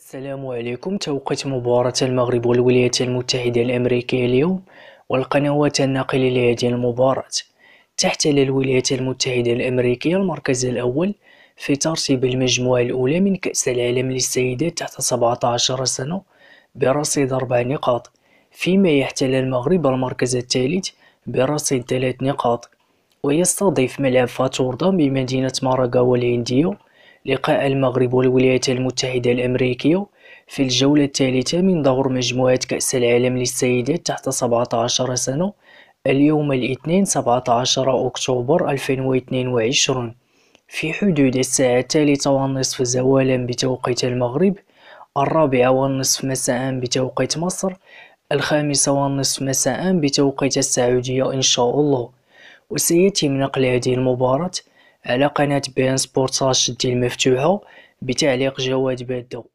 السلام عليكم توقيت مباراة المغرب والولايات المتحدة الأمريكية اليوم والقنوات الناقلة لهذه المباراة تحت الولايات المتحدة الأمريكية المركز الأول في ترتيب المجموعة الأولى من كأس العالم للسيدات تحت 17 سنة برصيد أربع نقاط فيما يحتل المغرب المركز الثالث برصيد ثلاث نقاط ويستضيف ملعب فاتوردا بمدينة ماراغا الهندية لقاء المغرب والولايات المتحدة الأمريكية في الجولة الثالثة من دور مجموعة كأس العالم للسيدات تحت 17 سنة اليوم الاثنين 17 أكتوبر 2022 في حدود الساعة الثالثة والنصف زوالا بتوقيت المغرب الرابعة والنصف مساء بتوقيت مصر الخامسة والنصف مساء بتوقيت السعودية إن شاء الله وسيتم نقل هذه المباراة على قناة بي ان سبورتاج المفتوحة بتعليق جواد بادو